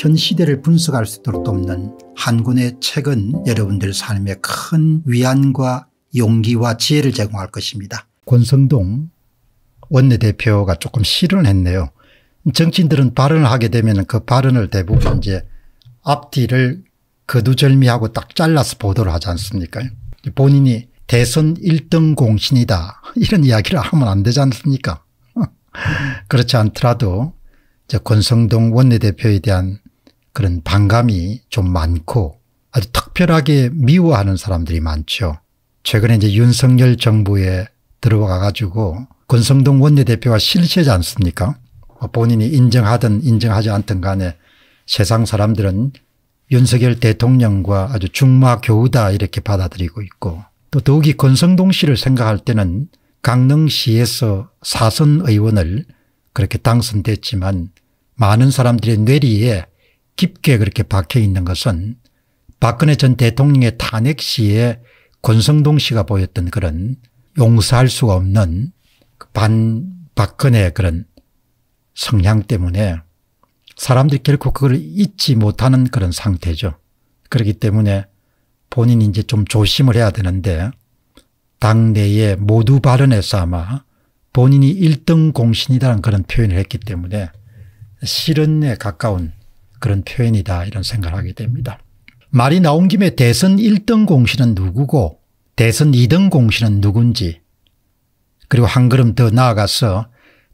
현 시대를 분석할 수 있도록 돕는 한 권의 책은 여러분들 삶에 큰 위안과 용기와 지혜를 제공할 것입니다. 권성동 원내대표가 조금 실언 했네요. 정치인들은 발언을 하게 되면 그 발언을 대부분 이제 앞뒤를 거두절미하고 딱 잘라서 보도를 하지 않습니까 본인이 대선 1등 공신이다 이런 이야기를 하면 안 되지 않습니까 그렇지 않더라도 권성동 원내대표에 대한 그런 반감이 좀 많고 아주 특별하게 미워하는 사람들이 많죠. 최근에 이제 윤석열 정부에 들어가 가지고 권성동 원내대표가 실세지 않습니까? 뭐 본인이 인정하든 인정하지 않든 간에 세상 사람들은 윤석열 대통령과 아주 중마교우다 이렇게 받아들이고 있고 또 더욱이 권성동 씨를 생각할 때는 강릉시에서 사선 의원을 그렇게 당선됐지만 많은 사람들의 뇌리에 깊게 그렇게 박혀 있는 것은 박근혜 전 대통령의 탄핵 시에 권성동 씨가 보였던 그런 용서할 수가 없는 그 반 박근혜 그런 성향 때문에 사람들이 결코 그걸 잊지 못하는 그런 상태죠. 그렇기 때문에 본인이 이제 좀 조심을 해야 되는데 당내에 모두 발언에서 아마 본인이 1등 공신이라는 그런 표현을 했기 때문에 실언에 가까운 그런 표현이다 이런 생각을 하게 됩니다. 말이 나온 김에 대선 1등 공신은 누구고 대선 2등 공신은 누군지 그리고 한 걸음 더 나아가서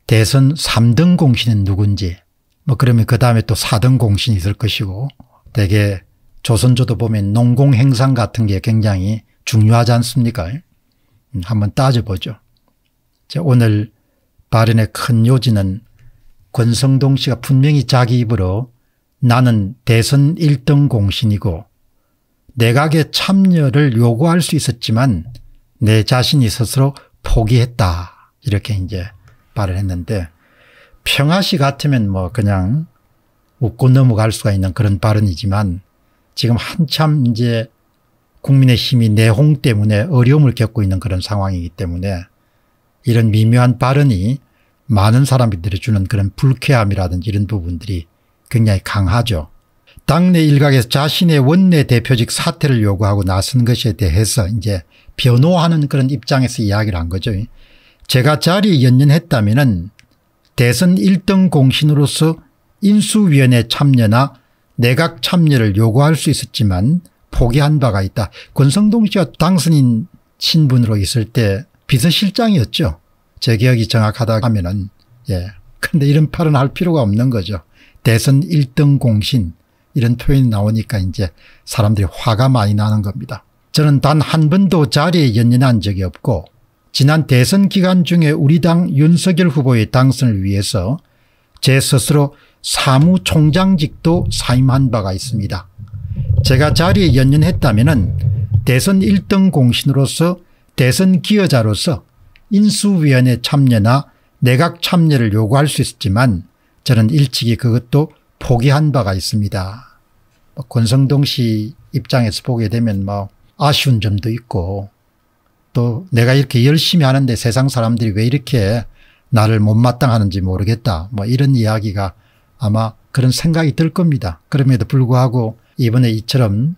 대선 3등 공신은 누군지 뭐 그러면 그 다음에 또 4등 공신이 있을 것이고 대개 조선조도 보면 농공행상 같은 게 굉장히 중요하지 않습니까? 음, 한번 따져보죠. 오늘 발언의 큰 요지는 권성동 씨가 분명히 자기 입으로 나는 대선 1등 공신이고 내각의 참여를 요구할 수 있었지만 내 자신이 스스로 포기했다 이렇게 이제 말을 했는데 평화시 같으면 뭐 그냥 웃고 넘어갈 수가 있는 그런 발언이지만 지금 한참 이제 국민의 힘이 내홍 때문에 어려움을 겪고 있는 그런 상황이기 때문에 이런 미묘한 발언이 많은 사람들이 주는 그런 불쾌함이라든지 이런 부분들이 굉장히 강하죠. 당내 일각에서 자신의 원내 대표직 사퇴를 요구하고 나선 것에 대해서 이제 변호하는 그런 입장에서 이야기를 한 거죠. 제가 자리에 연연했다면 대선 1등 공신으로서 인수위원회 참여나 내각 참여를 요구할 수 있었지만 포기한 바가 있다. 권성동 씨가 당선인 신분으로 있을 때 비서실장이었죠. 제 기억이 정확하다 하면은 예. 그데 이런 팔은 할 필요가 없는 거죠. 대선 1등 공신 이런 표현이 나오니까 이제 사람들이 화가 많이 나는 겁니다. 저는 단 한 번도 자리에 연연한 적이 없고 지난 대선 기간 중에 우리 당 윤석열 후보의 당선을 위해서 제 스스로 사무총장직도 사임한 바가 있습니다. 제가 자리에 연연했다면 대선 1등 공신으로서 대선 기여자로서 인수위원회 참여나 내각 참여를 요구할 수 있었지만 저는 일찍이 그것도 포기한 바가 있습니다. 뭐 권성동 씨 입장에서 보게 되면 뭐 아쉬운 점도 있고 또 내가 이렇게 열심히 하는데 세상 사람들이 왜 이렇게 나를 못마땅하는지 모르겠다 뭐 이런 이야기가 아마 그런 생각이 들 겁니다. 그럼에도 불구하고 이번에 이처럼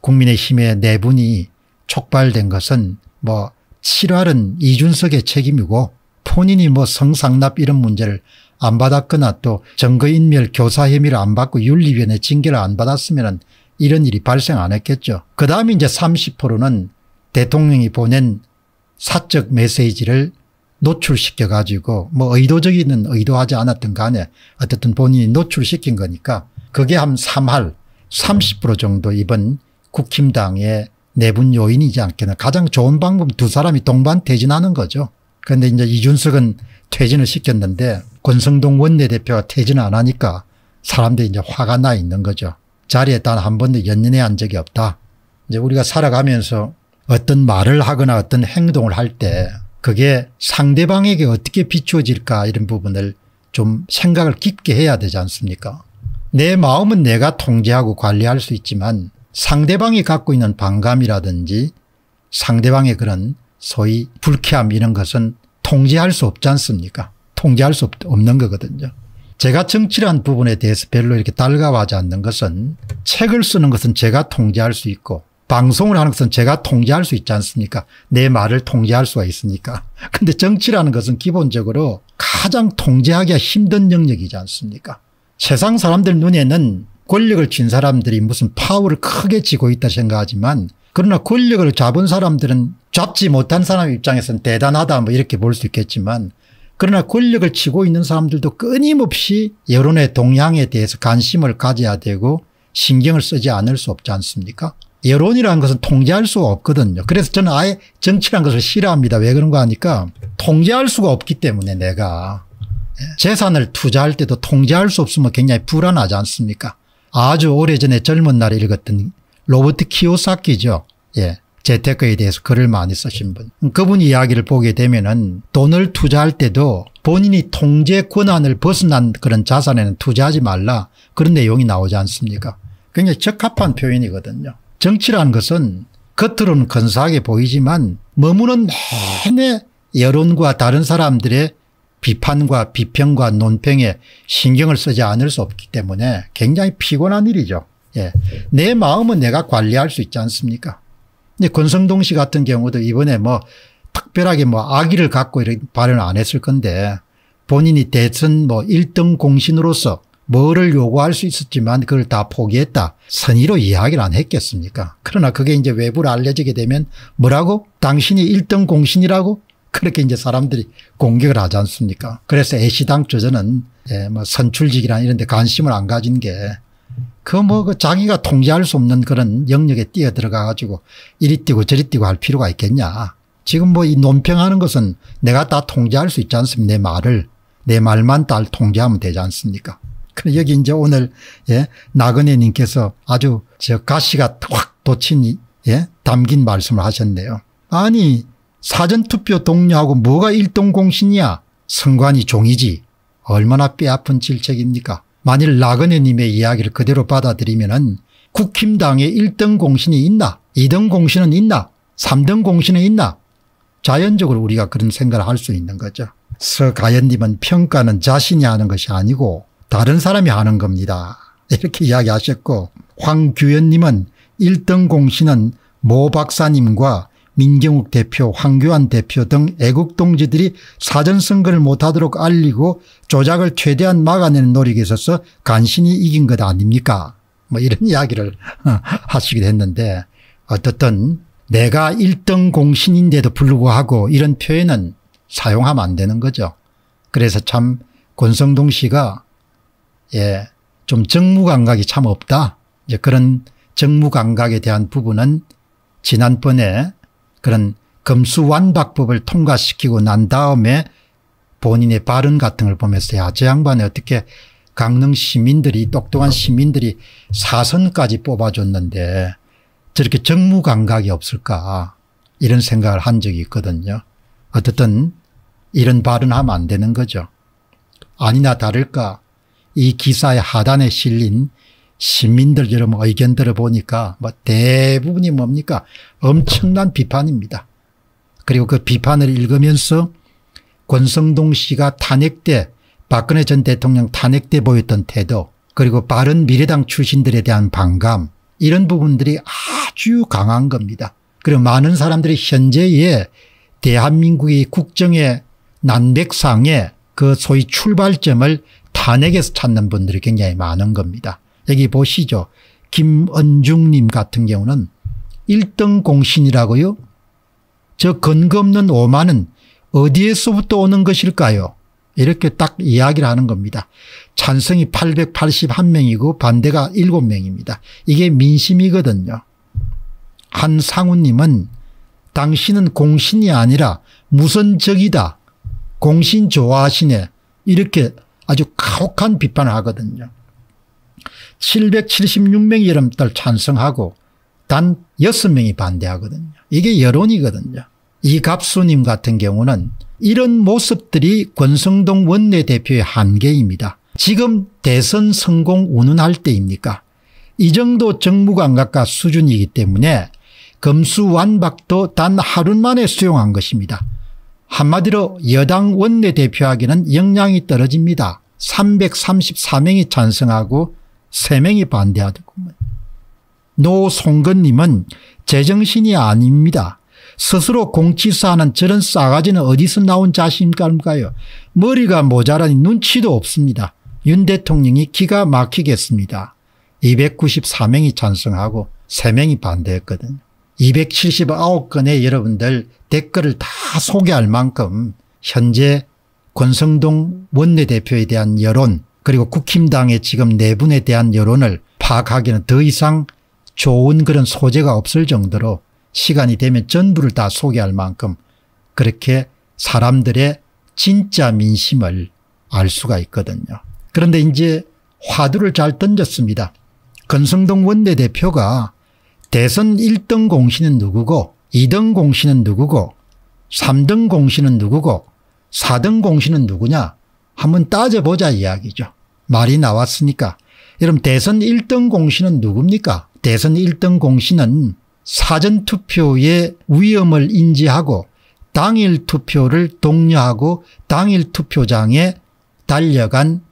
국민의힘의 내분이 네 촉발된 것은 뭐 7활은 이준석의 책임이고 본인이 뭐 성상납 이런 문제를 안 받았거나 또 증거인멸 교사 혐의를 안 받고 윤리위원회 징계를 안 받았으면 이런 일이 발생 안 했겠죠. 그 다음에 이제 30%는 대통령이 보낸 사적 메시지를 노출시켜 가지고 뭐의도적이 의도하지 않았던 간에 어쨌든 본인이 노출시킨 거니까 그게 한 3할 30% 정도 이번 국힘당의 내분 요인이지 않겠나 가장 좋은 방법 두 사람이 동반 대진하는 거죠. 그런데 이제 이준석은 퇴진을 시켰는데 권성동 원내대표가 퇴진을 안 하니까 사람들이 이제 화가 나 있는 거죠. 자리에 단 한 번도 연연해 한 적이 없다. 이제 우리가 살아가면서 어떤 말을 하거나 어떤 행동을 할 때 그게 상대방에게 어떻게 비추어질까 이런 부분을 좀 생각을 깊게 해야 되지 않습니까 내 마음은 내가 통제하고 관리할 수 있지만 상대방이 갖고 있는 반감이라든지 상대방의 그런 소위 불쾌함 이런 것은 통제할 수 없지 않습니까? 통제할 수 없는 거거든요. 제가 정치를 부분에 대해서 별로 이렇게 달가워하지 않는 것은 책을 쓰는 것은 제가 통제할 수 있고 방송을 하는 것은 제가 통제할 수 있지 않습니까? 내 말을 통제할 수가 있으니까. 근데 정치라는 것은 기본적으로 가장 통제하기가 힘든 영역이지 않습니까? 세상 사람들 눈에는 권력을 쥔 사람들이 무슨 파워를 크게 쥐고 있다 생각하지만 그러나 권력을 잡은 사람들은 잡지 못한 사람 입장에서는 대단하다 뭐 이렇게 볼 수 있겠지만 그러나 권력을 치고 있는 사람들도 끊임없이 여론의 동향에 대해서 관심을 가져야 되고 신경을 쓰지 않을 수 없지 않습니까 여론이라는 것은 통제할 수가 없거든요. 그래서 저는 아예 정치라는 것을 싫어합니다. 왜 그런가 하니까 통제할 수가 없기 때문에 내가 예. 재산을 투자할 때도 통제할 수 없으면 굉장히 불안하지 않습니까 아주 오래전에 젊은 날에 읽었던 로버트 키오사키죠. 예. 재테크에 대해서 글을 많이 쓰신 분. 그분 이야기를 보게 되면은 돈을 투자할 때도 본인이 통제 권한을 벗어난 그런 자산에는 투자하지 말라 그런 내용이 나오지 않습니까 굉장히 적합한 표현이거든요. 정치라는 것은 겉으로는 건사하게 보이지만 머무는 내내 여론과 다른 사람들의 비판과 비평과 논평에 신경을 쓰지 않을 수 없기 때문에 굉장히 피곤한 일이죠. 예. 내 마음은 내가 관리할 수 있지 않습니까? 근데 권성동 씨 같은 경우도 이번에 뭐 특별하게 뭐 악의를 갖고 이렇게 발언을 안 했을 건데 본인이 대선 뭐 1등 공신으로서 뭐를 요구할 수 있었지만 그걸 다 포기했다. 선의로 이야기를 안 했겠습니까? 그러나 그게 이제 외부로 알려지게 되면 뭐라고? 당신이 1등 공신이라고? 그렇게 이제 사람들이 공격을 하지 않습니까? 그래서 애시당초 저는 예, 뭐 선출직이나 이런 데 관심을 안 가진 게 그뭐그 뭐 그 자기가 통제할 수 없는 그런 영역에 뛰어 들어가 가지고 이리 뛰고 저리 뛰고 할 필요가 있겠냐. 지금 뭐 이 논평하는 것은 내가 다 통제할 수 있지 않습니까 내 말을 내 말만 다 통제하면 되지 않습니까 그럼 여기 이제 오늘 예 나그네 님께서 아주 저 가시가 확 돋친 예 담긴 말씀을 하셨네요. 아니 사전투표 동료하고 뭐가 일동공신이야 선관이 종이지 얼마나 뼈아픈 질책입니까 만일 나그네님의 이야기를 그대로 받아들이면 은 국힘당의 1등 공신이 있나 2등 공신은 있나 3등 공신은 있나 자연적으로 우리가 그런 생각을 할 수 있는 거죠. 서가연님은 평가는 자신이 하는 것이 아니고 다른 사람이 하는 겁니다. 이렇게 이야기하셨고 황규현님은 1등 공신은 모 박사님과 민경욱 대표 황교안 대표 등 애국 동지들이 사전선거를 못하도록 알리고 조작을 최대한 막아내는 노력에 있어서 간신히 이긴 것 아닙니까 뭐 이런 이야기를 하시기도 했는데 어떻든 내가 1등 공신인데도 불구하고 이런 표현은 사용하면 안 되는 거죠. 그래서 참 권성동 씨가 예, 좀 정무 감각이 참 없다. 이제 그런 정무 감각에 대한 부분은 지난번에 그런 금수완박법을 통과시키고 난 다음에 본인의 발언 같은 걸 보면서 야저 양반이 어떻게 강릉 시민들이 똑똑한 시민들이 사선까지 뽑아줬는데 저렇게 정무감각이 없을까 이런 생각을 한 적이 있거든요. 어쨌든 이런 발언하면 안 되는 거죠. 아니나 다를까 이 기사의 하단에 실린 시민들 여러분 의견 들어보니까 뭐 대부분이 뭡니까 엄청난 비판입니다. 그리고 그 비판을 읽으면서 권성동 씨가 탄핵 때 박근혜 전 대통령 탄핵 때 보였던 태도 그리고 바른 미래당 출신들에 대한 반감 이런 부분들이 아주 강한 겁니다. 그리고 많은 사람들이 현재의 대한민국의 국정의 난백상의 그 소위 출발점을 탄핵에서 찾는 분들이 굉장히 많은 겁니다. 여기 보시죠. 김은중님 같은 경우는 1등 공신이라고요. 저 근거 없는 오만은 어디에서부터 오는 것일까요? 이렇게 딱 이야기를 하는 겁니다. 찬성이 881명이고 반대가 7명입니다. 이게 민심이거든요. 한상우님은 당신은 공신이 아니라 무선적이다. 공신 좋아하시네. 이렇게 아주 가혹한 비판을 하거든요. 7 7 6명이 여러분들 찬성하고 단 6명이 반대하거든요. 이게 여론이거든요. 이갑수님 같은 경우는 이런 모습들이 권성동 원내대표의 한계입니다. 지금 대선 성공 운운할 때입니까 이 정도 정무감각과 수준이기 때문에 검수완박도 단 하루 만에 수용한 것입니다. 한마디로 여당 원내대표하기는 역량이 떨어집니다. 334명이 찬성하고 3명이 반대하더군요. 노송근님은 제정신이 아닙니다. 스스로 공치사하는 저런 싸가지는 어디서 나온 자신감일까요? 머리가 모자라니 눈치도 없습니다. 윤 대통령이 기가 막히겠습니다. 294명이 찬성하고 3명이 반대했거든요. 279건의 여러분들 댓글을 다 소개할 만큼 현재 권성동 원내대표에 대한 여론 그리고 국힘당의 지금 내분에 네 대한 여론을 파악하기는 더 이상 좋은 그런 소재가 없을 정도로 시간이 되면 전부를 다 소개할 만큼 그렇게 사람들의 진짜 민심을 알 수가 있거든요. 그런데 이제 화두를 잘 던졌습니다. 건성동 원내대표가 대선 1등 공신은 누구고 2등 공신은 누구고 3등 공신은 누구고 4등 공신은 누구냐 한번 따져보자 이야기죠. 말이 나왔으니까 여러분 대선 1등 공신은 누굽니까 대선 1등 공신은 사전투표의 위험을 인지하고 당일 투표를 독려하고 당일 투표장에 달려간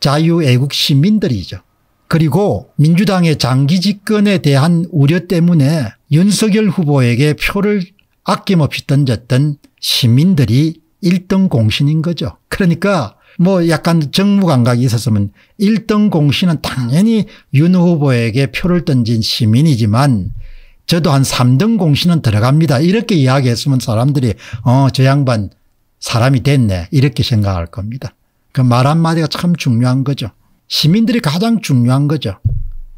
자유애국 시민들이죠. 그리고 민주당의 장기 집권에 대한 우려 때문에 윤석열 후보에게 표를 아낌없이 던졌던 시민들이 1등 공신인 거죠. 그러니까 뭐 약간 정무 감각이 있었으면 1등 공신은 당연히 윤 후보에게 표를 던진 시민이지만 저도 한 3등 공신은 들어갑니다. 이렇게 이야기했으면 사람들이 어저 양반 사람이 됐네 이렇게 생각할 겁니다. 그 말 한마디가 참 중요한 거죠. 시민들이 가장 중요한 거죠.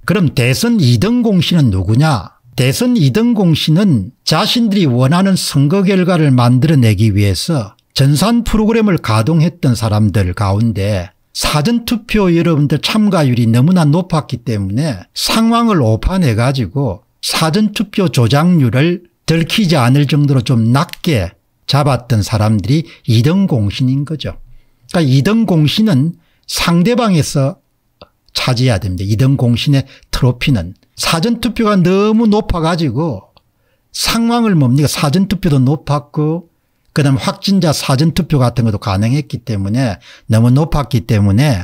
그럼 대선 2등 공신은 누구냐 대선 2등 공신은 자신들이 원하는 선거 결과를 만들어내기 위해서 전산 프로그램을 가동했던 사람들 가운데 사전투표 여러분들 참가율이 너무나 높았기 때문에 상황을 오판해 가지고 사전투표 조작률을 들키지 않을 정도로 좀 낮게 잡았던 사람들이 2등 공신인 거죠. 그러니까 2등 공신은 상대방에서 차지해야 됩니다. 2등 공신의 트로피는 사전투표가 너무 높아가지고 상황을 뭡니까 사전투표도 높았고 그다음 확진자 사전투표 같은 것도 가능했기 때문에 너무 높았기 때문에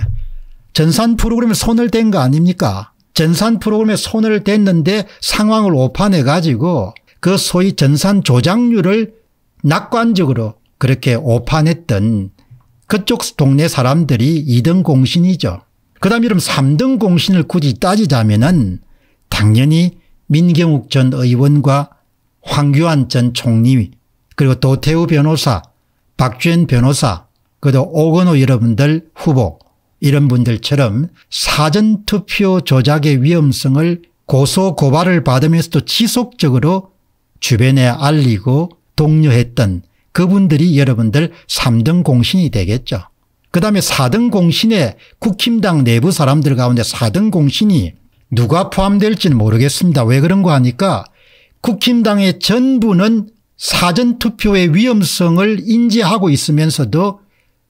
전산 프로그램에 손을 댄 거 아닙니까 전산 프로그램에 손을 댔는데 상황을 오판해 가지고 그 소위 전산 조작률을 낙관적으로 그렇게 오판했던 그쪽 동네 사람들이 2등 공신이죠. 그 다음 이름 3등 공신을 굳이 따지자면 은 당연히 민경욱 전 의원과 황교안 전 총리 그리고 도태우 변호사, 박주현 변호사, 그도 오건호 여러분들 후보 이런 분들처럼 사전투표 조작의 위험성을 고소 고발을 받으면서도 지속적으로 주변에 알리고 독려했던 그분들이 여러분들 3등 공신이 되겠죠. 그 다음에 4등 공신에 국힘당 내부 사람들 가운데 4등 공신이 누가 포함될지는 모르겠습니다. 왜 그런 거 하니까 국힘당의 전부는 사전투표의 위험성을 인지하고 있으면서도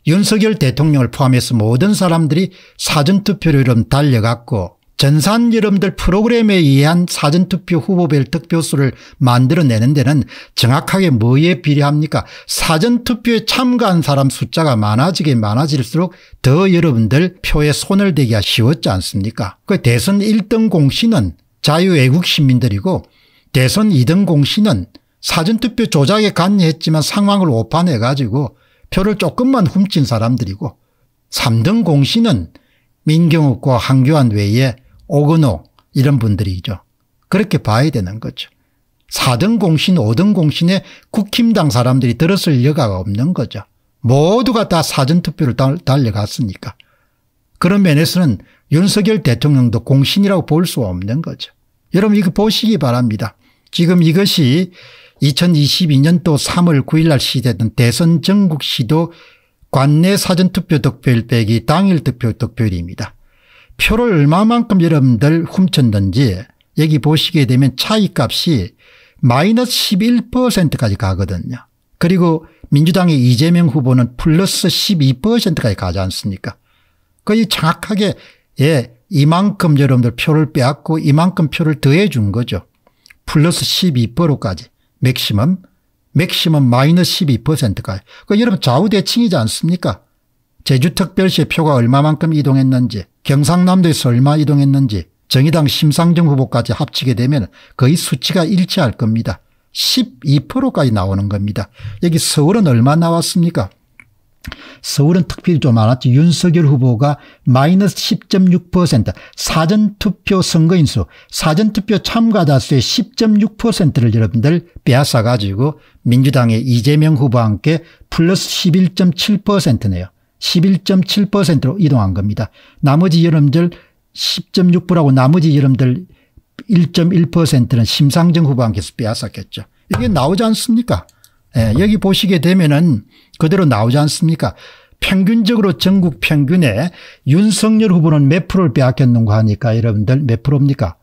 윤석열 대통령을 포함해서 모든 사람들이 사전투표로 이름 달려갔고 전산 여러분들 프로그램에 의한 사전투표 후보별 득표수를 만들어내는 데는 정확하게 뭐에 비례합니까 사전투표에 참가한 사람 숫자가 많아지게 많아질수록 더 여러분들 표에 손을 대기가 쉬웠지 않습니까 그 대선 1등 공신은 자유외국 시민들이고 대선 2등 공신은 사전투표 조작에 관여했지만 상황을 오판해 가지고 표를 조금만 훔친 사람들이고 3등 공신은 민경욱과 한교안 외에 오근호 이런 분들이죠. 그렇게 봐야 되는 거죠. 4등 공신 5등 공신에 국힘당 사람들이 들었을 여가가 없는 거죠. 모두가 다 사전투표를 달려갔으니까. 그런 면에서는 윤석열 대통령도 공신이라고 볼 수 없는 거죠. 여러분 이거 보시기 바랍니다. 지금 이것이 2022년도 3월 9일 날 시대된 대선 전국시도 관내 사전투표 득표일 빼기 당일 득표 득표율입니다. 표를 얼마만큼 여러분들 훔쳤는지 여기 보시게 되면 차이값이 마이너스 11%까지 가거든요. 그리고 민주당의 이재명 후보는 플러스 12%까지 가지 않습니까 거의 정확하게 예 이만큼 여러분들 표를 빼앗고 이만큼 표를 더해 준 거죠. 플러스 12%까지. 맥시멈, 맥시멈 마이너스 12%까지. 그 여러분 좌우대칭이지 않습니까? 제주특별시의 표가 얼마만큼 이동했는지 경상남도에서 얼마 이동했는지 정의당 심상정 후보까지 합치게 되면 거의 수치가 일치할 겁니다. 12%까지 나오는 겁니다. 여기 서울은 얼마 나왔습니까? 서울은 특별히 좀많았지 윤석열 후보가 마이너스 10.6% 사전투표 선거인수 사전투표 참가자수의 10.6%를 여러분들 빼앗아가지고 민주당의 이재명 후보와 함께 플러스 11.7%네요. 11.7%로 이동한 겁니다. 나머지 여러분들 10.6%라고 나머지 여러분들 1.1%는 심상정 후보와 함께 빼앗았겠죠. 이게 나오지 않습니까? 예, 여기 보시게 되면은 그대로 나오지 않습니까? 평균적으로 전국 평균에 윤석열 후보는 몇 프로를 빼앗겼는가 하니까 여러분들 몇 프로입니까?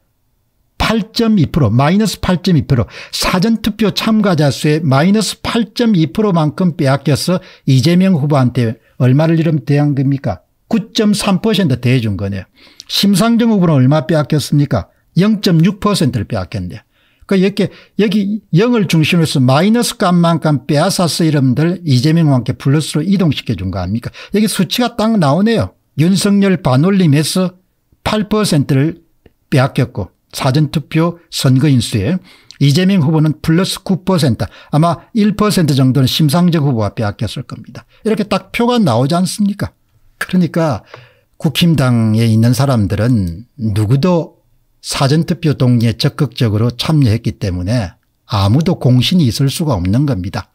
8.2% 마이너스 8.2% 사전투표 참가자 수의 마이너스 8.2%만큼 빼앗겨서 이재명 후보한테 얼마를 잃으 대한 겁니까? 9.3% 대준 거네요. 심상정 후보는 얼마 빼앗겼습니까? 0.6%를 빼앗겼네요. 그 이렇게 여기 0을 중심으로 해서 마이너스 값만 큼 빼앗아서 이름들 이재명과 함께 플러스로 이동시켜 준 거 아닙니까 여기 수치가 딱 나오네요. 윤석열 반올림에서 8%를 빼앗겼고 사전투표 선거인수에 이재명 후보는 플러스 9% 아마 1% 정도는 심상정 후보가 빼앗겼을 겁니다. 이렇게 딱 표가 나오지 않습니까 그러니까 국힘당에 있는 사람들은 누구도 사전투표 동의에 적극적으로 참여했기 때문에 아무도 공신이 있을 수가 없는 겁니다.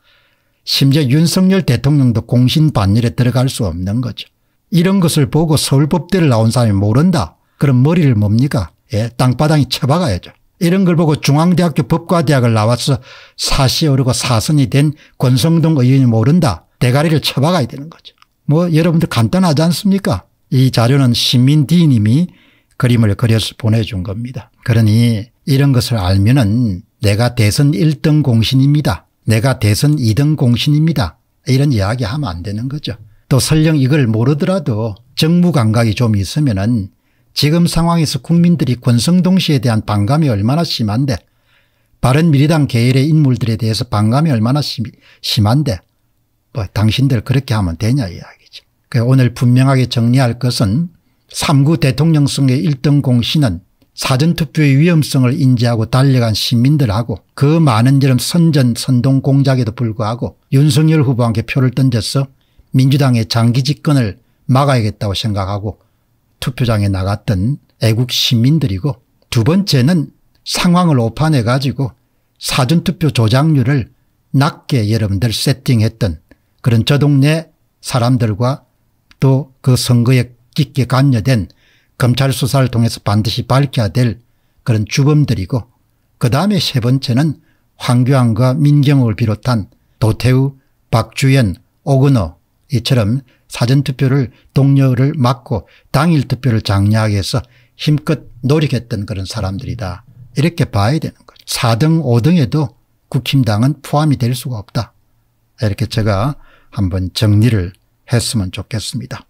심지어 윤석열 대통령도 공신 반열에 들어갈 수 없는 거죠. 이런 것을 보고 서울법대를 나온 사람이 모른다. 그럼 머리를 뭡니까? 예, 땅바닥에 쳐박아야죠. 이런 걸 보고 중앙대학교 법과대학을 나와서 사시에 오르고 사선이 된 권성동 의원이 모른다. 대가리를 쳐박아야 되는 거죠. 뭐 여러분들 간단하지 않습니까? 이 자료는 시민디님이 그림을 그려서 보내준 겁니다. 그러니 이런 것을 알면은 내가 대선 1등 공신입니다. 내가 대선 2등 공신입니다. 이런 이야기하면 안 되는 거죠. 또 설령 이걸 모르더라도 정무 감각이 좀 있으면 은 지금 상황에서 국민들이 권성동 씨에 대한 반감이 얼마나 심한데 바른미래당 계열의 인물들에 대해서 반감이 얼마나 심, 한데뭐 당신들 그렇게 하면 되냐 이야기죠. 그 오늘 분명하게 정리할 것은 3구 대통령 성의 1등 공신은 사전투표의 위험성을 인지하고 달려간 시민들하고 그 많은 여름 선전 선동 공작에도 불구하고 윤석열 후보한테 표를 던져서 민주당의 장기 집권을 막아야겠다고 생각하고 투표장에 나갔던 애국 시민들이고 두 번째는 상황을 오판해 가지고 사전투표 조작률을 낮게 여러분들 세팅했던 그런 저 동네 사람들과 또 그 선거에 깊게 관여된 검찰 수사를 통해서 반드시 밝혀야 될 그런 주범들이고 그 다음에 세 번째는 황교안과 민경욱을 비롯한 도태우, 박주연, 오근호 이처럼 사전투표를 동료를 막고 당일 투표를 장려하기 위해서 힘껏 노력했던 그런 사람들이다. 이렇게 봐야 되는 거죠. 4등 5등에도 국힘당은 포함이 될 수가 없다. 이렇게 제가 한번 정리를 했으면 좋겠습니다.